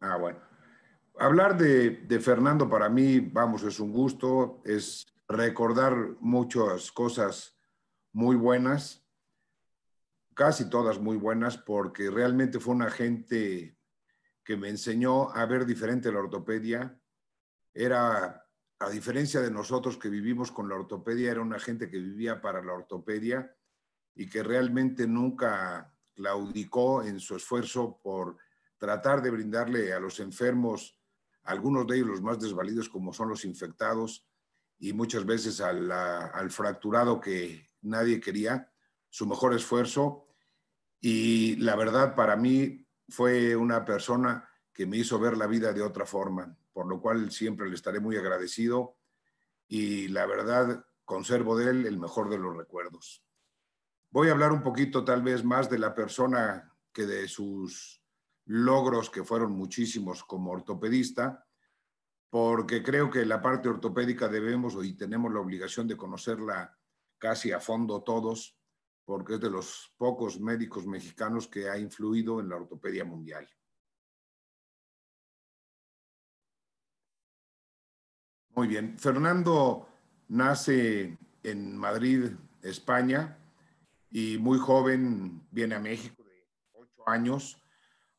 Ah, bueno. Hablar de, Fernando para mí, vamos, es un gusto, es recordar muchas cosas muy buenas, casi todas muy buenas, porque realmente fue una gente que me enseñó a ver diferente la ortopedia. Era, a diferencia de nosotros que vivimos con la ortopedia, era una gente que vivía para la ortopedia y que realmente nunca claudicó en su esfuerzo por tratar de brindarle a los enfermos, algunos de ellos los más desvalidos como son los infectados y muchas veces al, fracturado que nadie quería, su mejor esfuerzo. Y la verdad para mí fue una persona que me hizo ver la vida de otra forma, por lo cual siempre le estaré muy agradecido y la verdad conservo de él el mejor de los recuerdos. Voy a hablar un poquito tal vez más de la persona que de sus logros que fueron muchísimos como ortopedista, porque creo que la parte ortopédica debemos y tenemos la obligación de conocerla casi a fondo todos, porque es de los pocos médicos mexicanos que ha influido en la ortopedia mundial. Muy bien, Fernando nace en Madrid, España, y muy joven viene a México de ocho años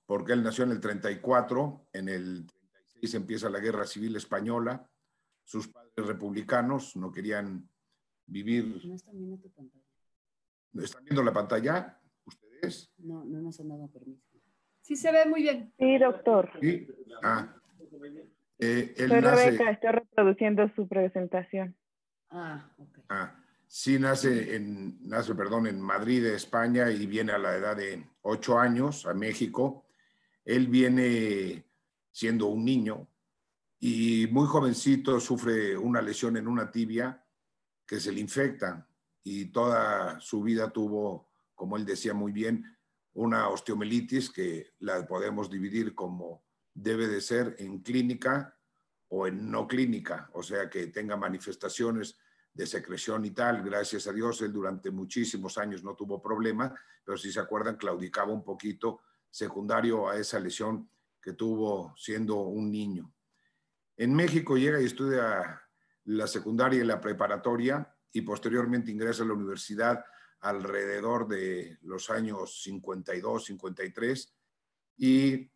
porque él nació en el 34, en el 36 empieza la Guerra Civil Española, sus padres republicanos no querían vivir... No están viendo pantalla. están viendo la pantalla ustedes? No, no nos han dado permiso. Sí se ve muy bien. Sí, doctor. ¿Sí? Ah. Soy eh, estoy reproduciendo su presentación. Ah, ok. Ah. Sí, nace, en, nace perdón, en Madrid, España, y viene a la edad de ocho años a México. Él viene siendo un niño y muy jovencito sufre una lesión en una tibia que se le infecta y toda su vida tuvo, como él decía muy bien, una osteomelitis que la podemos dividir como debe de ser en clínica o en no clínica, o sea que tenga manifestaciones de secreción y tal. Gracias a Dios, él durante muchísimos años no tuvo problema, pero si se acuerdan, claudicaba un poquito secundario a esa lesión que tuvo siendo un niño. En México llega y estudia la secundaria y la preparatoria y posteriormente ingresa a la universidad alrededor de los años 52, 53 y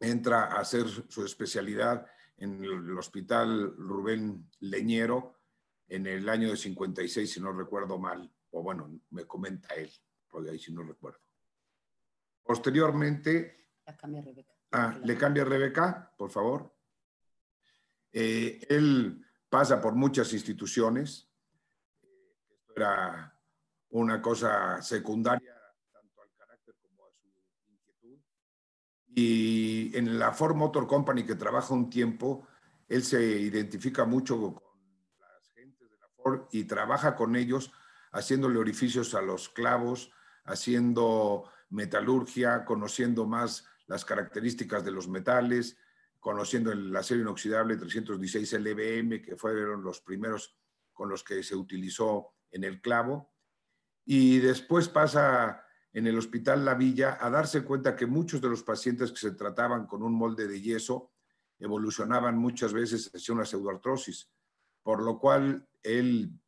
entra a hacer su especialidad en el Hospital Rubén Leñero en el año de 56, si no recuerdo mal, o bueno, me comenta él, porque ahí si no recuerdo. Posteriormente... La cambia Rebeca. Ah, le cambia Rebeca, por favor. Eh, él pasa por muchas instituciones. Esto era una cosa secundaria tanto al carácter como a su inquietud. Y en la Ford Motor Company que trabaja un tiempo, él se identifica mucho con las gentes de la Ford y trabaja con ellos haciéndole orificios a los clavos, haciendo metalurgia, conociendo más las características de los metales, conociendo el acero inoxidable 316 LBM, que fueron los primeros con los que se utilizó en el clavo. Y después pasa en el Hospital La Villa a darse cuenta que muchos de los pacientes que se trataban con un molde de yeso evolucionaban muchas veces hacia una pseudoartrosis, por lo cual él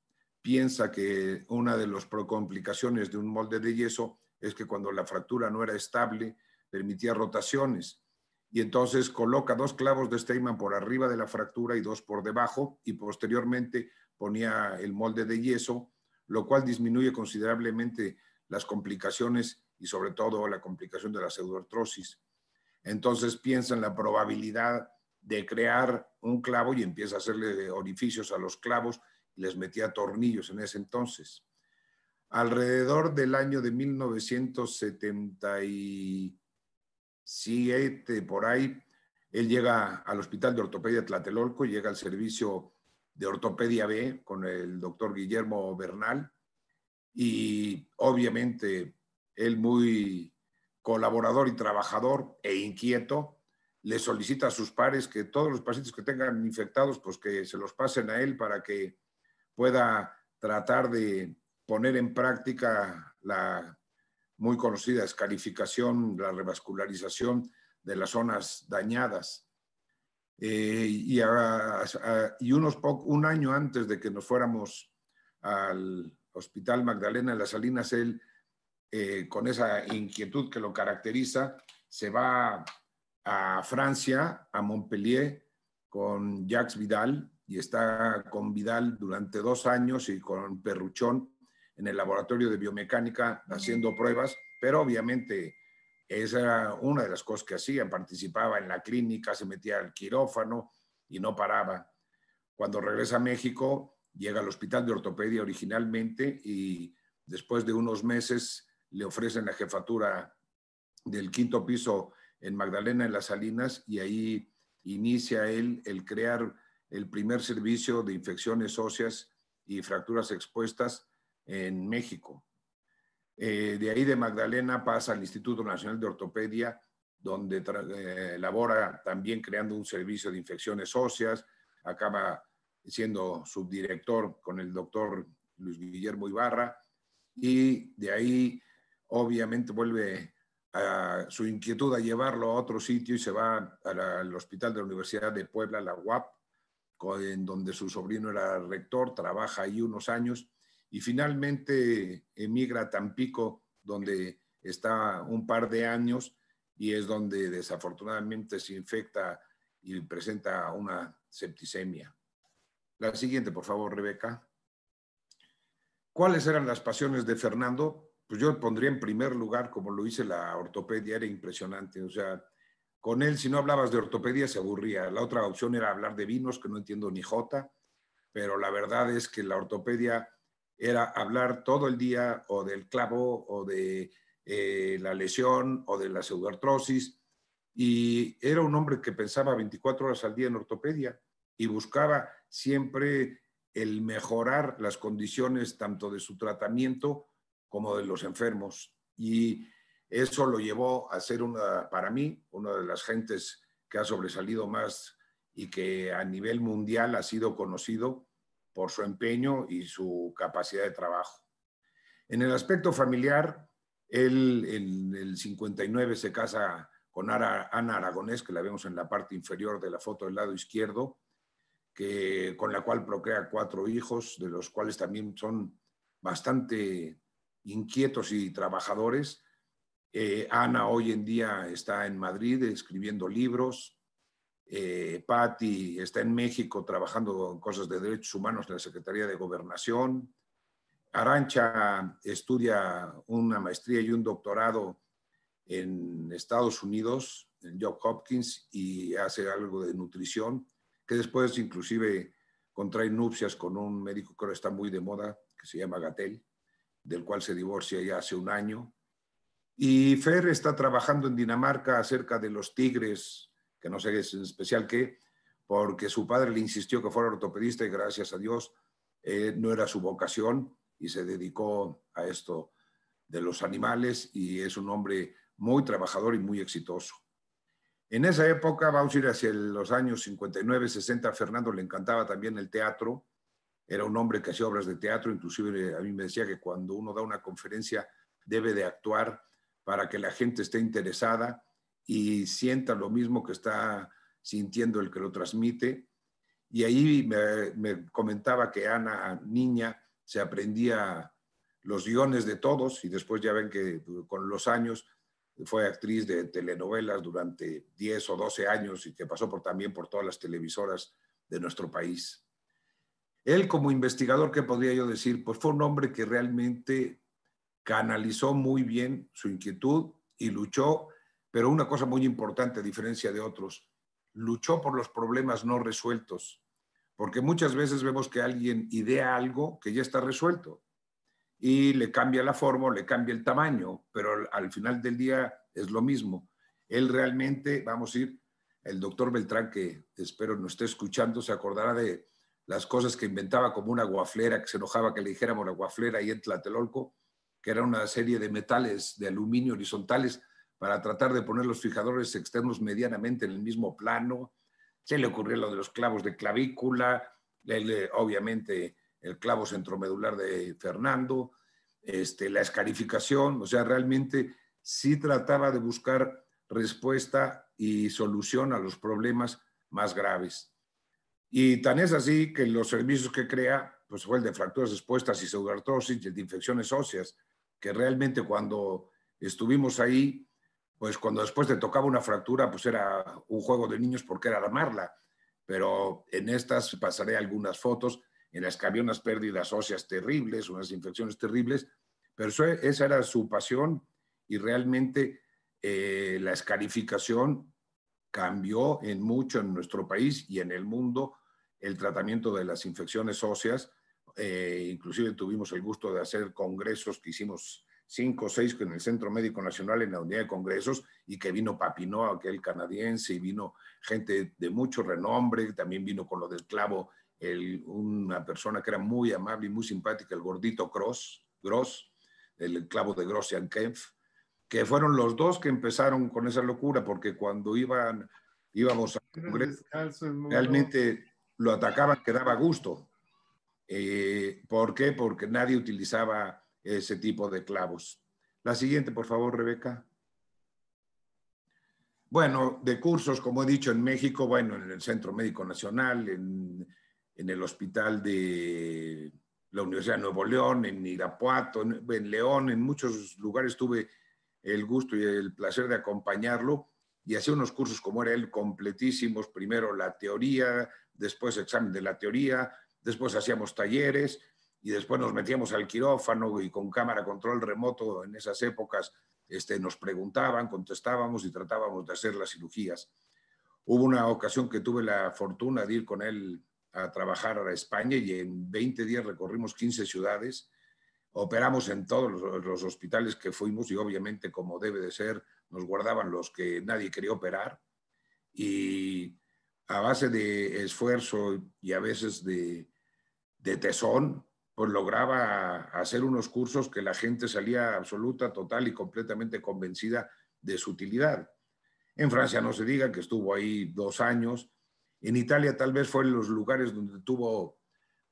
piensa que una de las complicaciones de un molde de yeso es que cuando la fractura no era estable, permitía rotaciones. Y entonces coloca dos clavos de Steinman por arriba de la fractura y dos por debajo, y posteriormente ponía el molde de yeso, lo cual disminuye considerablemente las complicaciones y sobre todo la complicación de la pseudoartrosis. Entonces piensa en la probabilidad de crear un clavo y empieza a hacerle orificios a los clavos y les metía tornillos en ese entonces alrededor del año de 1977, por ahí, él llega al Hospital de Ortopedia Tlatelolco, llega al servicio de Ortopedia B con el doctor Guillermo Bernal y obviamente él muy colaborador y trabajador e inquieto, le solicita a sus pares que todos los pacientes que tengan infectados, pues que se los pasen a él para que pueda tratar de poner en práctica la muy conocida escalificación, la revascularización de las zonas dañadas. Eh, y, y, unos un año antes de que nos fuéramos al Hospital Magdalena de las Salinas, él, eh, con esa inquietud que lo caracteriza, se va a Francia, a Montpellier, con Jacques Vidal, y está con Vidal durante dos años y con Perruchón en el laboratorio de biomecánica haciendo pruebas, pero obviamente esa era una de las cosas que hacían, participaba en la clínica, se metía al quirófano y no paraba. Cuando regresa a México, llega al Hospital de Ortopedia originalmente y después de unos meses le ofrecen la jefatura del quinto piso en Magdalena, en Las Salinas, y ahí inicia él el crear el primer servicio de infecciones óseas y fracturas expuestas en México. Eh, de ahí de Magdalena pasa al Instituto Nacional de Ortopedia, donde eh, labora también creando un servicio de infecciones óseas, acaba siendo subdirector con el doctor Luis Guillermo Ibarra, y de ahí obviamente vuelve su inquietud a llevarlo a otro sitio y se va al Hospital de la Universidad de Puebla, la UAP, en donde su sobrino era rector, trabaja ahí unos años y finalmente emigra a Tampico, donde está un par de años y es donde desafortunadamente se infecta y presenta una septicemia. La siguiente, por favor, Rebeca. ¿Cuáles eran las pasiones de Fernando? Pues yo pondría en primer lugar, como lo hice la ortopedia, era impresionante. O sea, con él, si no hablabas de ortopedia, se aburría. La otra opción era hablar de vinos, que no entiendo ni jota, pero la verdad es que la ortopedia era hablar todo el día o del clavo o de eh, la lesión o de la pseudoartrosis. Y era un hombre que pensaba 24 horas al día en ortopedia y buscaba siempre el mejorar las condiciones tanto de su tratamiento como de los enfermos. Y eso lo llevó a ser una, para mí, una de las gentes que ha sobresalido más y que a nivel mundial ha sido conocido por su empeño y su capacidad de trabajo. En el aspecto familiar, él en el 59 se casa con Ana, Aragonés, que la vemos en la parte inferior de la foto del lado izquierdo, con la cual procrea cuatro hijos, de los cuales también son bastante inquietos y trabajadores. Eh, Ana hoy en día está en Madrid escribiendo libros, eh, Patti está en México trabajando en cosas de derechos humanos en la Secretaría de Gobernación. Arancha estudia una maestría y un doctorado en Estados Unidos, en Johns Hopkins, y hace algo de nutrición, que después inclusive contrae nupcias con un médico que ahora está muy de moda, que se llama Gatel, del cual se divorcia ya hace un año. Y Fer está trabajando en Dinamarca acerca de los tigres que no sé en especial qué, porque su padre le insistió que fuera ortopedista y gracias a Dios eh, no era su vocación y se dedicó a esto de los animales y es un hombre muy trabajador y muy exitoso. En esa época, vamos a ir hacia los años 59, 60, a Fernando le encantaba también el teatro, era un hombre que hacía obras de teatro, inclusive a mí me decía que cuando uno da una conferencia debe de actuar para que la gente esté interesada y sienta lo mismo que está sintiendo el que lo transmite. Y ahí me, comentaba que Ana, niña, se aprendía los guiones de todos y después ya ven que con los años fue actriz de telenovelas durante 10 o 12 años y que pasó por, también por todas las televisoras de nuestro país. Él como investigador, ¿qué podría yo decir? Pues fue un hombre que realmente canalizó muy bien su inquietud y luchó pero una cosa muy importante, a diferencia de otros, luchó por los problemas no resueltos, porque muchas veces vemos que alguien idea algo que ya está resuelto y le cambia la forma, le cambia el tamaño, pero al final del día es lo mismo. Él realmente, vamos a ir, el doctor Beltrán, que espero no esté escuchando, se acordará de las cosas que inventaba como una guaflera, que se enojaba que le dijéramos la guaflera ahí en Tlatelolco, que era una serie de metales de aluminio horizontales para tratar de poner los fijadores externos medianamente en el mismo plano. Se le ocurrió lo de los clavos de clavícula, eh, obviamente el clavo centromedular de Fernando, este, la escarificación, o sea, realmente sí trataba de buscar respuesta y solución a los problemas más graves. Y tan es así que los servicios que crea, pues fue el de fracturas expuestas y pseudartrosis y de infecciones óseas, que realmente cuando estuvimos ahí, pues cuando después le tocaba una fractura, pues era un juego de niños porque era armarla. Pero en estas pasaré algunas fotos en las que había unas pérdidas óseas terribles, unas infecciones terribles, pero esa era su pasión y realmente eh, la escarificación cambió en mucho en nuestro país y en el mundo el tratamiento de las infecciones óseas. Eh, inclusive tuvimos el gusto de hacer congresos que hicimos cinco o seis en el Centro Médico Nacional en la unidad de congresos y que vino Papineau, aquel canadiense, y vino gente de mucho renombre, también vino con lo del clavo el, una persona que era muy amable y muy simpática, el gordito Cross, Gross, el clavo de Gross y Kempf, que fueron los dos que empezaron con esa locura, porque cuando iban, íbamos a realmente lo atacaban quedaba daba gusto. Eh, ¿Por qué? Porque nadie utilizaba ese tipo de clavos. La siguiente, por favor, Rebeca. Bueno, de cursos, como he dicho, en México, bueno, en el Centro Médico Nacional, en, el Hospital de la Universidad de Nuevo León, en Irapuato, en, en León, en muchos lugares tuve el gusto y el placer de acompañarlo y hacía unos cursos como era él, completísimos, primero la teoría, después examen de la teoría, después hacíamos talleres, y después nos metíamos al quirófano y con cámara control remoto en esas épocas este, nos preguntaban, contestábamos y tratábamos de hacer las cirugías. Hubo una ocasión que tuve la fortuna de ir con él a trabajar a España y en 20 días recorrimos 15 ciudades, operamos en todos los, hospitales que fuimos y obviamente como debe de ser nos guardaban los que nadie quería operar y a base de esfuerzo y a veces de, de tesón pues lograba hacer unos cursos que la gente salía absoluta, total y completamente convencida de su utilidad. En Francia no se diga que estuvo ahí dos años. En Italia tal vez fue en los lugares donde tuvo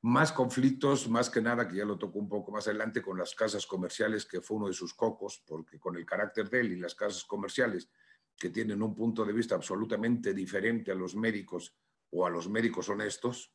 más conflictos, más que nada, que ya lo tocó un poco más adelante, con las casas comerciales, que fue uno de sus cocos, porque con el carácter de él y las casas comerciales, que tienen un punto de vista absolutamente diferente a los médicos o a los médicos honestos,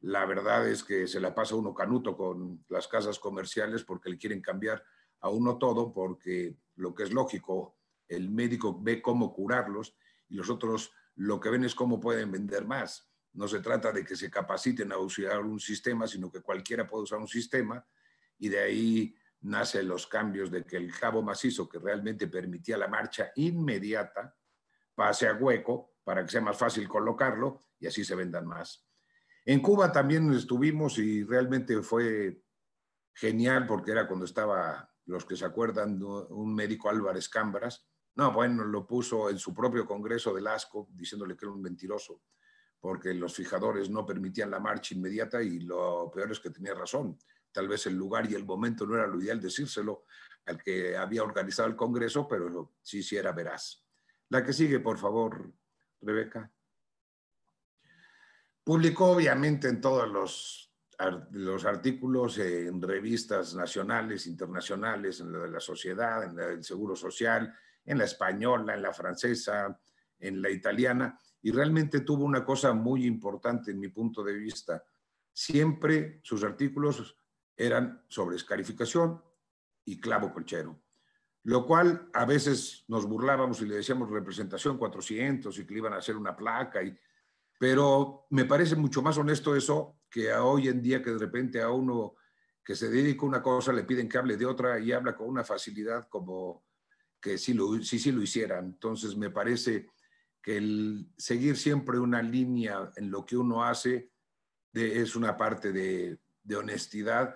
la verdad es que se la pasa uno canuto con las casas comerciales porque le quieren cambiar a uno todo, porque lo que es lógico, el médico ve cómo curarlos y los otros lo que ven es cómo pueden vender más. No se trata de que se capaciten a usar un sistema, sino que cualquiera puede usar un sistema y de ahí nacen los cambios de que el jabo macizo, que realmente permitía la marcha inmediata, pase a hueco para que sea más fácil colocarlo y así se vendan más. En Cuba también estuvimos y realmente fue genial porque era cuando estaba, los que se acuerdan, un médico Álvarez Cambras. No, bueno, lo puso en su propio congreso de ASCO diciéndole que era un mentiroso porque los fijadores no permitían la marcha inmediata y lo peor es que tenía razón. Tal vez el lugar y el momento no era lo ideal decírselo al que había organizado el Congreso, pero sí, sí era veraz. La que sigue, por favor, Rebeca. Publicó obviamente en todos los, los artículos, en revistas nacionales, internacionales, en la de la sociedad, en el Seguro Social, en la española, en la francesa, en la italiana, y realmente tuvo una cosa muy importante en mi punto de vista. Siempre sus artículos eran sobre escarificación y clavo colchero, lo cual a veces nos burlábamos y le decíamos representación 400 y que le iban a hacer una placa y pero me parece mucho más honesto eso que hoy en día que de repente a uno que se dedica a una cosa le piden que hable de otra y habla con una facilidad como que sí lo, lo hiciera. Entonces me parece que el seguir siempre una línea en lo que uno hace es una parte de, honestidad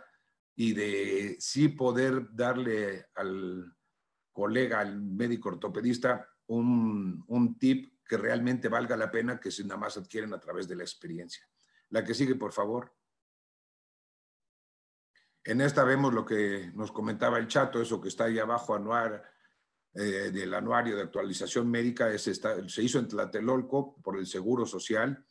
y de sí poder darle al colega, al médico ortopedista, un, un, tip que realmente valga la pena que si nada más adquieren a través de la experiencia. La que sigue, por favor. En esta vemos lo que nos comentaba el chato, eso que está ahí abajo anuar, eh, del anuario de actualización médica, es se hizo en Tlatelolco por el Seguro Social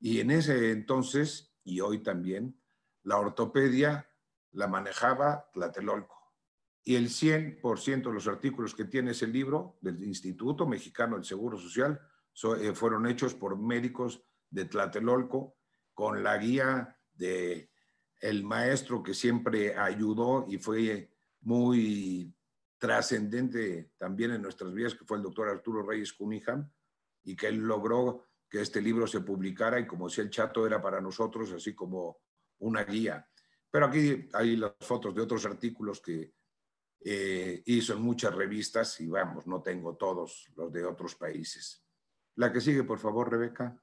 y en ese entonces, y hoy también, la ortopedia la manejaba Tlatelolco. Y el 100% de los artículos que tiene ese libro del Instituto Mexicano del Seguro Social eh, fueron hechos por médicos de Tlatelolco con la guía de el maestro que siempre ayudó y fue muy trascendente también en nuestras vidas, que fue el doctor Arturo Reyes Cunningham, y que él logró que este libro se publicara y como si el chato era para nosotros, así como una guía. Pero aquí hay las fotos de otros artículos que eh, hizo en muchas revistas y vamos, no tengo todos los de otros países. La que sigue, por favor, Rebeca.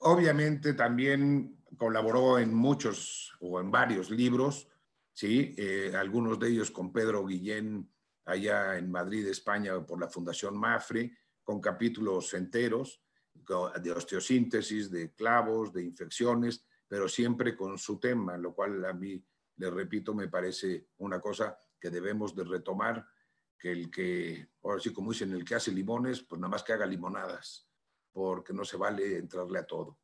Obviamente también colaboró en muchos o en varios libros, ¿sí? Eh, algunos de ellos con Pedro Guillén allá en Madrid, España, por la Fundación Mafre, con capítulos enteros de osteosíntesis, de clavos, de infecciones, pero siempre con su tema, lo cual a mí, le repito, me parece una cosa que debemos de retomar que el que, ahora sí como dicen, el que hace limones, pues nada más que haga limonadas, porque no se vale entrarle a todo.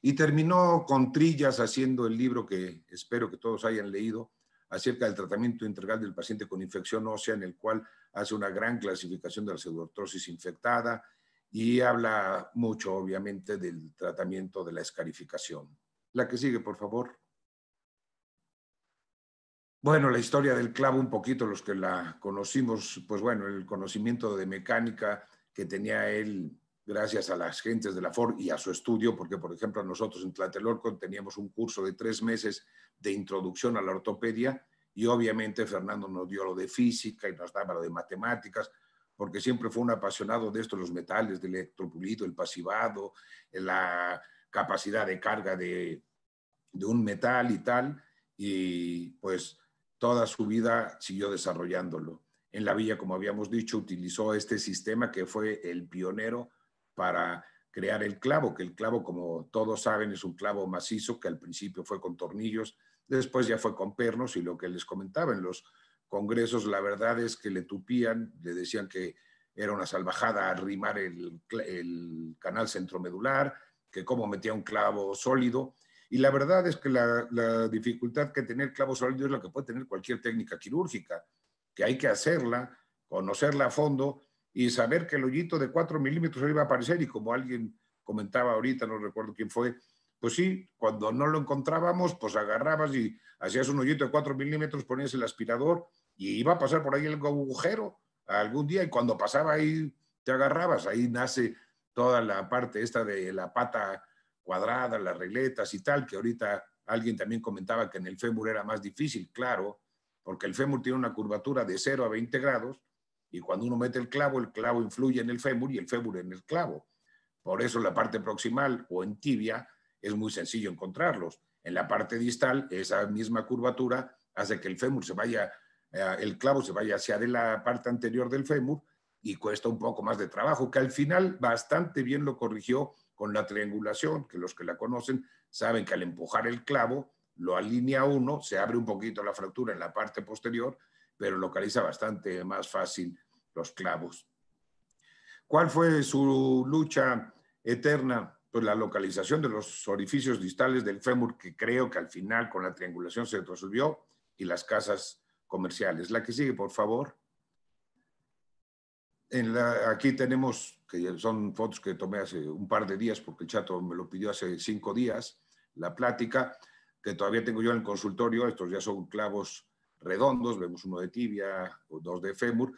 Y terminó con trillas haciendo el libro que espero que todos hayan leído acerca del tratamiento integral del paciente con infección ósea, en el cual hace una gran clasificación de la pseudoartrosis infectada y habla mucho, obviamente, del tratamiento de la escarificación. La que sigue, por favor. Bueno, la historia del clavo un poquito, los que la conocimos, pues bueno, el conocimiento de mecánica que tenía él gracias a las gentes de la Ford y a su estudio, porque por ejemplo nosotros en Tlatelolco teníamos un curso de tres meses de introducción a la ortopedia y obviamente Fernando nos dio lo de física y nos daba lo de matemáticas, porque siempre fue un apasionado de esto, los metales, del electropulido, el pasivado, la capacidad de carga de, de un metal y tal, y pues toda su vida siguió desarrollándolo. En la villa, como habíamos dicho, utilizó este sistema que fue el pionero para crear el clavo, que el clavo, como todos saben, es un clavo macizo que al principio fue con tornillos, después ya fue con pernos y lo que les comentaba en los congresos, la verdad es que le tupían, le decían que era una salvajada arrimar el, el canal centromedular, que cómo metía un clavo sólido, y la verdad es que la, dificultad que tener clavos sólidos es la que puede tener cualquier técnica quirúrgica, que hay que hacerla, conocerla a fondo y saber que el hoyito de 4 milímetros iba a aparecer y como alguien comentaba ahorita, no recuerdo quién fue, pues sí, cuando no lo encontrábamos, pues agarrabas y hacías un hoyito de 4 milímetros, ponías el aspirador y iba a pasar por ahí el agujero algún día y cuando pasaba ahí te agarrabas, ahí nace toda la parte esta de la pata cuadradas, las regletas y tal, que ahorita alguien también comentaba que en el fémur era más difícil, claro, porque el fémur tiene una curvatura de 0 a 20 grados y cuando uno mete el clavo, el clavo influye en el fémur y el fémur en el clavo. Por eso la parte proximal o en tibia es muy sencillo encontrarlos. En la parte distal, esa misma curvatura hace que el fémur se vaya, eh, el clavo se vaya hacia de la parte anterior del fémur y cuesta un poco más de trabajo, que al final bastante bien lo corrigió con la triangulación, que los que la conocen saben que al empujar el clavo, lo alinea uno, se abre un poquito la fractura en la parte posterior, pero localiza bastante más fácil los clavos. ¿Cuál fue su lucha eterna? Pues la localización de los orificios distales del fémur, que creo que al final con la triangulación se resolvió, y las casas comerciales. La que sigue, por favor aquí tenemos, que son fotos que tomé hace un par de días, porque el chato me lo pidió hace cinco días, la plática que todavía tengo yo en el consultorio, estos ya son clavos redondos, vemos uno de tibia, o dos de fémur.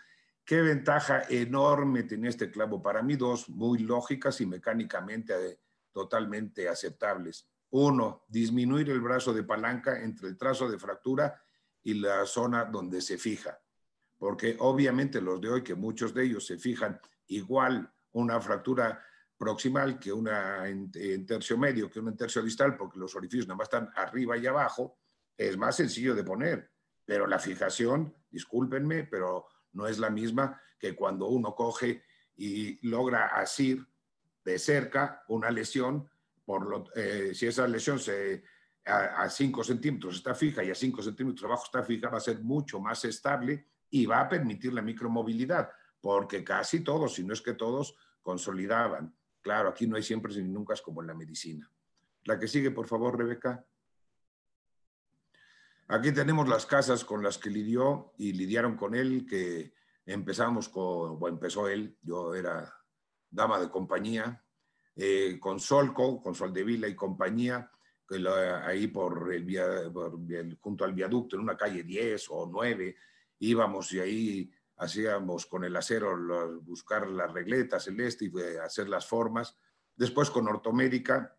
Qué ventaja enorme tiene este clavo para mí, dos muy lógicas y mecánicamente eh, totalmente aceptables. Uno, disminuir el brazo de palanca entre el trazo de fractura y la zona donde se fija porque obviamente los de hoy, que muchos de ellos se fijan igual una fractura proximal que una en, tercio medio, que una en tercio distal, porque los orificios nada más están arriba y abajo, es más sencillo de poner. Pero la fijación, discúlpenme, pero no es la misma que cuando uno coge y logra asir de cerca una lesión, por eh, si esa lesión a 5 centímetros está fija y a 5 centímetros abajo está fija, va a ser mucho más estable y va a permitir la micromovilidad, porque casi todos, si no es que todos, consolidaban. Claro, aquí no hay siempre ni nunca es como en la medicina. La que sigue, por favor, Rebeca. Aquí tenemos las casas con las que lidió y lidiaron con él, que empezamos con, o empezó él, yo era dama de compañía, eh, con Solco, con Sol de Vila y compañía, que ahí por el, junto al viaducto, en una calle 10 o 9, íbamos y ahí hacíamos con el acero buscar las regletas, el este y eh, hacer las formas. Después con ortomédica,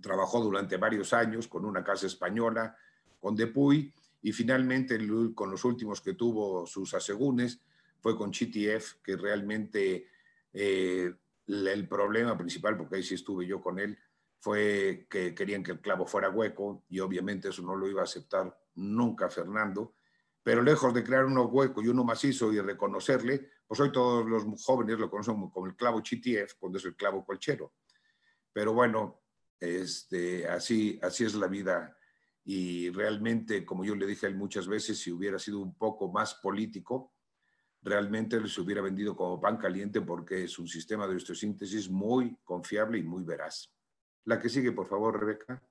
trabajó durante varios años con una casa española, con Depuy, y finalmente con los últimos que tuvo sus asegúnes fue con GTF, que realmente eh, el problema principal, porque ahí sí estuve yo con él, fue que querían que el clavo fuera hueco y obviamente eso no lo iba a aceptar nunca Fernando pero lejos de crear uno hueco y uno macizo y reconocerle, pues hoy todos los jóvenes lo conocen como el clavo chitief, cuando es el clavo colchero. Pero bueno, este, así, así es la vida y realmente, como yo le dije a muchas veces, si hubiera sido un poco más político, realmente se hubiera vendido como pan caliente porque es un sistema de osteosíntesis muy confiable y muy veraz. La que sigue, por favor, Rebeca.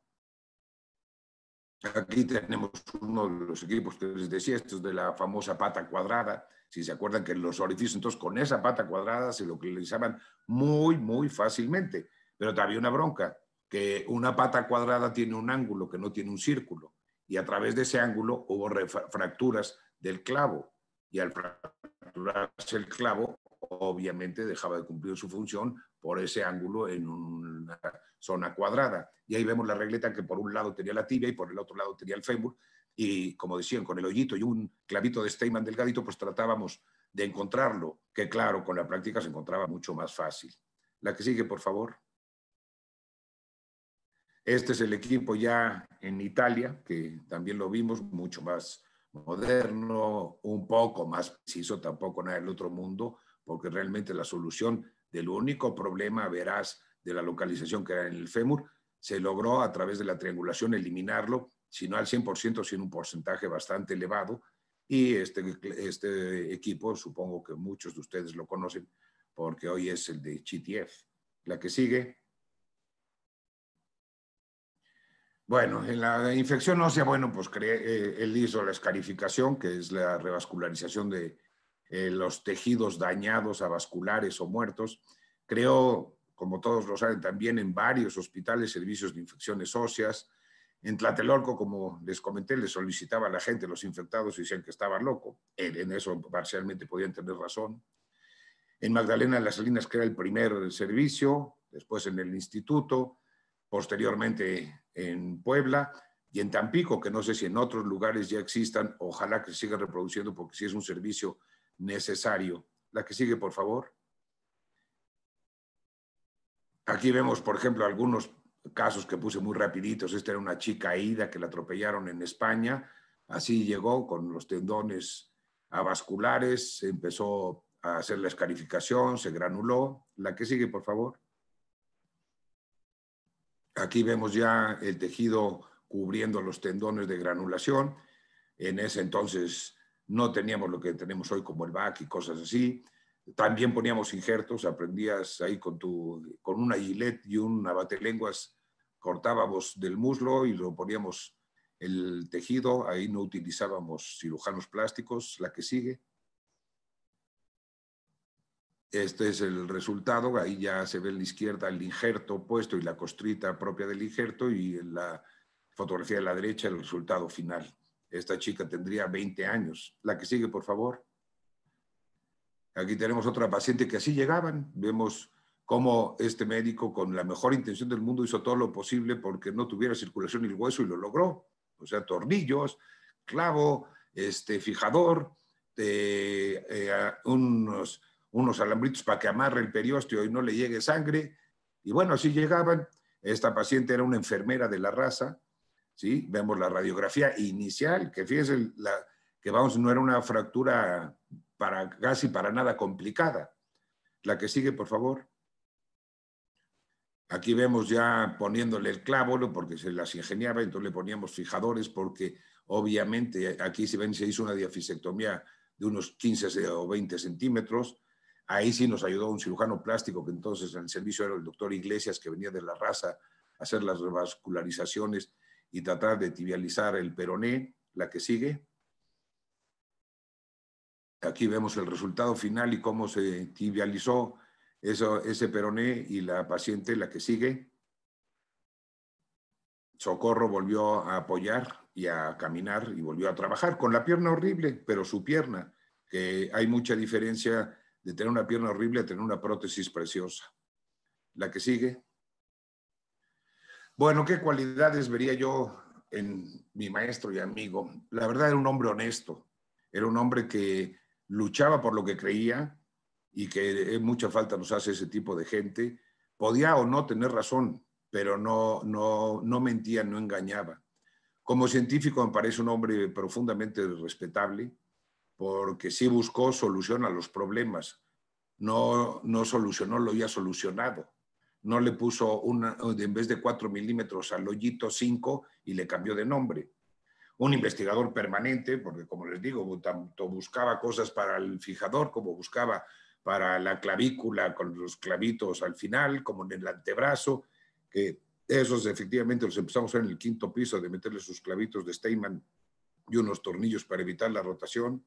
Aquí tenemos uno de los equipos que les decía, estos de la famosa pata cuadrada, si se acuerdan que los orificios, entonces con esa pata cuadrada se lo localizaban muy, muy fácilmente. Pero había una bronca, que una pata cuadrada tiene un ángulo que no tiene un círculo. Y a través de ese ángulo hubo fracturas del clavo. Y al fracturarse el clavo, obviamente dejaba de cumplir su función por ese ángulo en una zona cuadrada. Y ahí vemos la regleta que por un lado tenía la tibia y por el otro lado tenía el fémur. Y como decían, con el hoyito y un clavito de Steinman delgadito, pues tratábamos de encontrarlo, que claro, con la práctica se encontraba mucho más fácil. La que sigue, por favor. Este es el equipo ya en Italia, que también lo vimos mucho más moderno, un poco más preciso, tampoco nada del otro mundo, porque realmente la solución del único problema verás de la localización que era en el fémur, se logró a través de la triangulación eliminarlo, si no al 100%, sino un porcentaje bastante elevado. Y este, este equipo, supongo que muchos de ustedes lo conocen, porque hoy es el de GTF. La que sigue. Bueno, en la infección ósea, bueno, pues eh, él hizo la escarificación, que es la revascularización de, eh, los tejidos dañados, avasculares o muertos. Creó, como todos lo saben, también en varios hospitales servicios de infecciones óseas. En Tlatelolco, como les comenté, le solicitaba a la gente, los infectados, y decían que estaba loco. En eso parcialmente podían tener razón. En Magdalena de las Salinas, que era el primer servicio, después en el instituto, posteriormente en Puebla y en Tampico, que no sé si en otros lugares ya existan, ojalá que se siga reproduciendo porque si es un servicio necesario. La que sigue, por favor. Aquí vemos, por ejemplo, algunos casos que puse muy rapiditos. Esta era una chica ida que la atropellaron en España. Así llegó con los tendones avasculares, empezó a hacer la escarificación, se granuló. La que sigue, por favor. Aquí vemos ya el tejido cubriendo los tendones de granulación. En ese entonces no teníamos lo que tenemos hoy como el back y cosas así. También poníamos injertos, aprendías ahí con, tu, con una gilet y un lenguas cortábamos del muslo y lo poníamos el tejido, ahí no utilizábamos cirujanos plásticos, la que sigue. Este es el resultado, ahí ya se ve en la izquierda el injerto puesto y la costrita propia del injerto y en la fotografía de la derecha el resultado final. Esta chica tendría 20 años. La que sigue, por favor. Aquí tenemos otra paciente que así llegaban. Vemos cómo este médico, con la mejor intención del mundo, hizo todo lo posible porque no tuviera circulación el hueso y lo logró. O sea, tornillos, clavo, este, fijador, eh, eh, unos, unos alambritos para que amarre el periósteo y no le llegue sangre. Y bueno, así llegaban. Esta paciente era una enfermera de la raza Vemos la radiografía inicial, que fíjense que vamos, no era una fractura para casi para nada complicada. La que sigue, por favor. Aquí vemos ya poniéndole el clavo, porque se las ingeniaba, entonces le poníamos fijadores, porque obviamente aquí ven se hizo una diafisectomía de unos 15 o 20 centímetros. Ahí sí nos ayudó un cirujano plástico, que entonces en el servicio era el doctor Iglesias, que venía de la raza, a hacer las revascularizaciones y tratar de tibializar el peroné, la que sigue. Aquí vemos el resultado final y cómo se tibializó eso, ese peroné y la paciente, la que sigue. Socorro volvió a apoyar y a caminar y volvió a trabajar con la pierna horrible, pero su pierna, que hay mucha diferencia de tener una pierna horrible a tener una prótesis preciosa. La que sigue. Bueno, ¿qué cualidades vería yo en mi maestro y amigo? La verdad era un hombre honesto, era un hombre que luchaba por lo que creía y que eh, mucha falta nos hace ese tipo de gente. Podía o no tener razón, pero no, no, mentía, no engañaba. Como científico me parece un hombre profundamente respetable porque sí buscó solución a los problemas, no, no solucionó lo ya solucionado no le puso una, en vez de 4 milímetros al hoyito 5 y le cambió de nombre. Un investigador permanente, porque como les digo, tanto buscaba cosas para el fijador como buscaba para la clavícula con los clavitos al final, como en el antebrazo, que esos efectivamente los empezamos a en el quinto piso de meterle sus clavitos de Steinman y unos tornillos para evitar la rotación.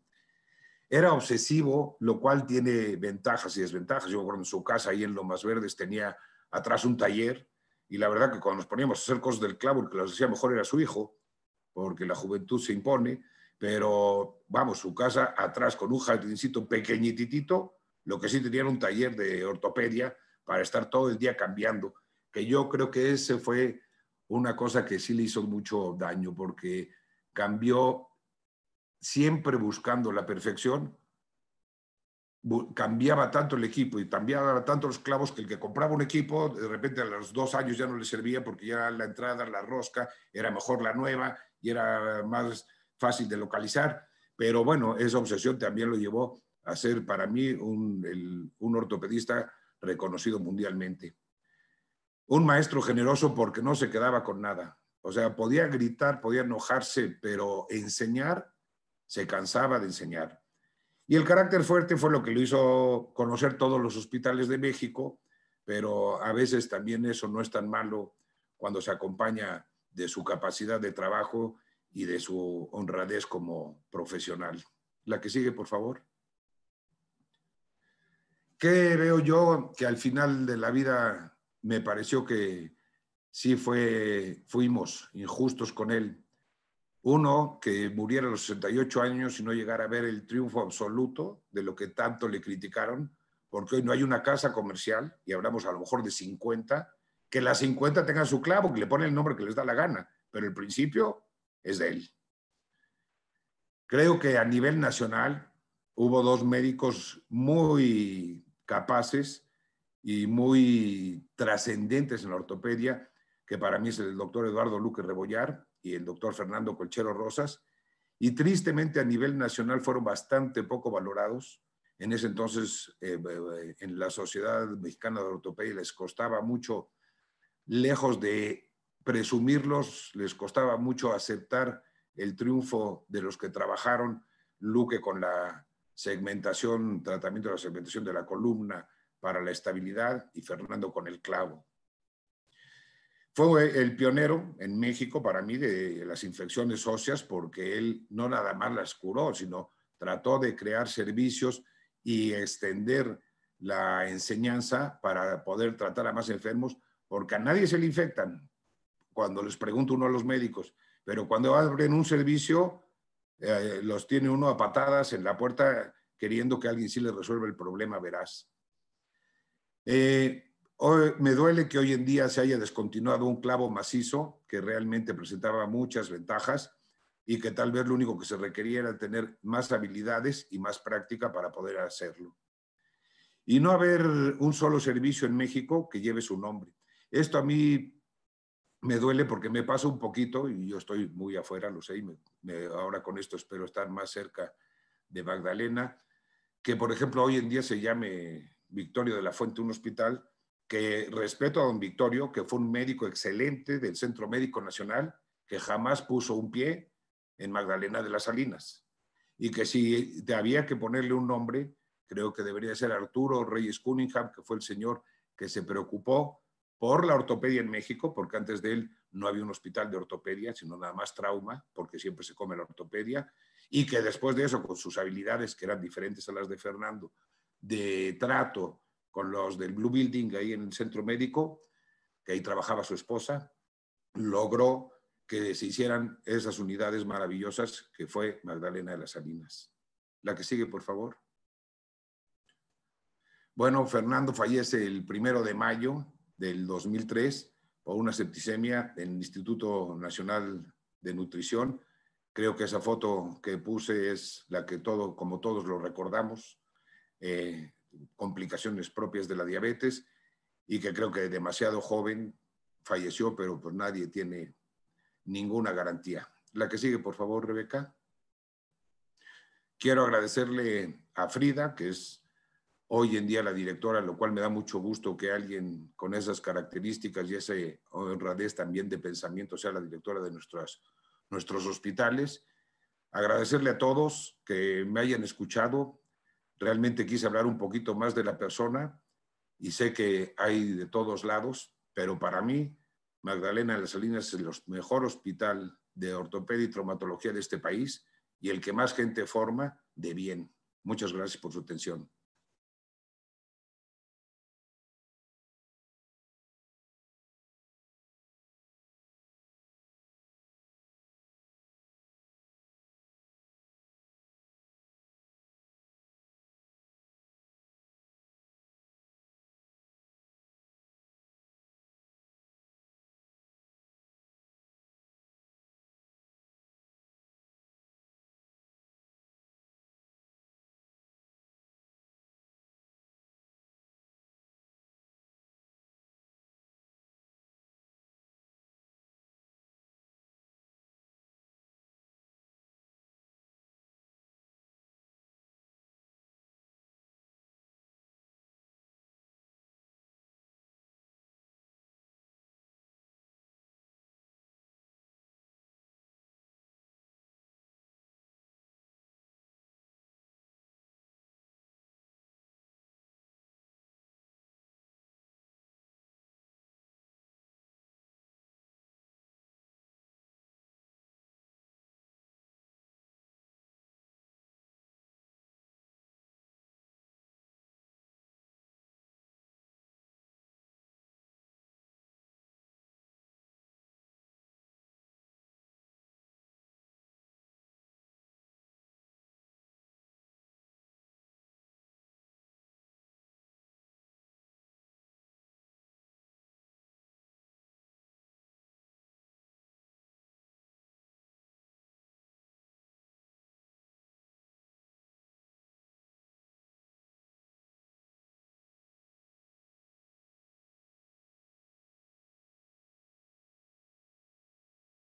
Era obsesivo, lo cual tiene ventajas y desventajas. Yo, en su casa, ahí en Lomas Verdes, tenía atrás un taller, y la verdad que cuando nos poníamos a hacer cosas del clavo, el que lo hacía mejor era su hijo, porque la juventud se impone, pero vamos, su casa atrás con un jardincito pequeñititito, lo que sí tenían un taller de ortopedia para estar todo el día cambiando, que yo creo que ese fue una cosa que sí le hizo mucho daño, porque cambió siempre buscando la perfección cambiaba tanto el equipo y cambiaba tanto los clavos que el que compraba un equipo, de repente a los dos años ya no le servía porque ya la entrada, la rosca, era mejor la nueva y era más fácil de localizar. Pero bueno, esa obsesión también lo llevó a ser para mí un, ortopedista reconocido mundialmente. Un maestro generoso porque no se quedaba con nada. O sea, podía gritar, podía enojarse, pero enseñar, se cansaba de enseñar y el carácter fuerte fue lo que lo hizo conocer todos los hospitales de México, pero a veces también eso no es tan malo cuando se acompaña de su capacidad de trabajo y de su honradez como profesional. La que sigue, por favor. ¿Qué veo yo que al final de la vida me pareció que sí fue, fuimos injustos con él? Uno, que muriera a los 68 años y no llegara a ver el triunfo absoluto de lo que tanto le criticaron, porque hoy no hay una casa comercial, y hablamos a lo mejor de 50, que las 50 tengan su clavo, que le ponen el nombre que les da la gana, pero el principio es de él. Creo que a nivel nacional hubo dos médicos muy capaces y muy trascendentes en la ortopedia, que para mí es el doctor Eduardo Luque Rebollar y el doctor Fernando Colchero Rosas, y tristemente a nivel nacional fueron bastante poco valorados. En ese entonces, eh, eh, eh, en la Sociedad Mexicana de Ortopedia les costaba mucho, lejos de presumirlos, les costaba mucho aceptar el triunfo de los que trabajaron, Luque con la segmentación, tratamiento de la segmentación de la columna para la estabilidad y Fernando con el clavo. Fue el pionero en México para mí de las infecciones óseas porque él no nada más las curó, sino trató de crear servicios y extender la enseñanza para poder tratar a más enfermos, porque a nadie se le infectan cuando les pregunta uno a los médicos, pero cuando abren un servicio, eh, los tiene uno a patadas en la puerta queriendo que alguien sí les resuelva el problema, verás. Eh, me duele que hoy en día se haya descontinuado un clavo macizo que realmente presentaba muchas ventajas y que tal vez lo único que se requería era tener más habilidades y más práctica para poder hacerlo. Y no haber un solo servicio en México que lleve su nombre. Esto a mí me duele porque me pasa un poquito y yo estoy muy afuera, lo sé, ahora con esto espero estar más cerca de Magdalena, que por ejemplo hoy en día se llame Victorio de la Fuente un hospital que respeto a don Victorio, que fue un médico excelente del Centro Médico Nacional, que jamás puso un pie en Magdalena de las Salinas. Y que si había que ponerle un nombre, creo que debería ser Arturo Reyes Cunningham, que fue el señor que se preocupó por la ortopedia en México, porque antes de él no había un hospital de ortopedia, sino nada más trauma, porque siempre se come la ortopedia, y que después de eso, con sus habilidades que eran diferentes a las de Fernando, de trato, con los del Blue Building ahí en el centro médico, que ahí trabajaba su esposa, logró que se hicieran esas unidades maravillosas que fue Magdalena de las Salinas. La que sigue, por favor. Bueno, Fernando fallece el primero de mayo del 2003 por una septicemia en el Instituto Nacional de Nutrición. Creo que esa foto que puse es la que todo, como todos lo recordamos. Eh, complicaciones propias de la diabetes y que creo que demasiado joven falleció, pero pues nadie tiene ninguna garantía. La que sigue, por favor, Rebeca. Quiero agradecerle a Frida, que es hoy en día la directora, lo cual me da mucho gusto que alguien con esas características y esa honradez también de pensamiento sea la directora de nuestras, nuestros hospitales. Agradecerle a todos que me hayan escuchado, Realmente quise hablar un poquito más de la persona y sé que hay de todos lados, pero para mí Magdalena de las Salinas es el mejor hospital de ortopedia y traumatología de este país y el que más gente forma de bien. Muchas gracias por su atención.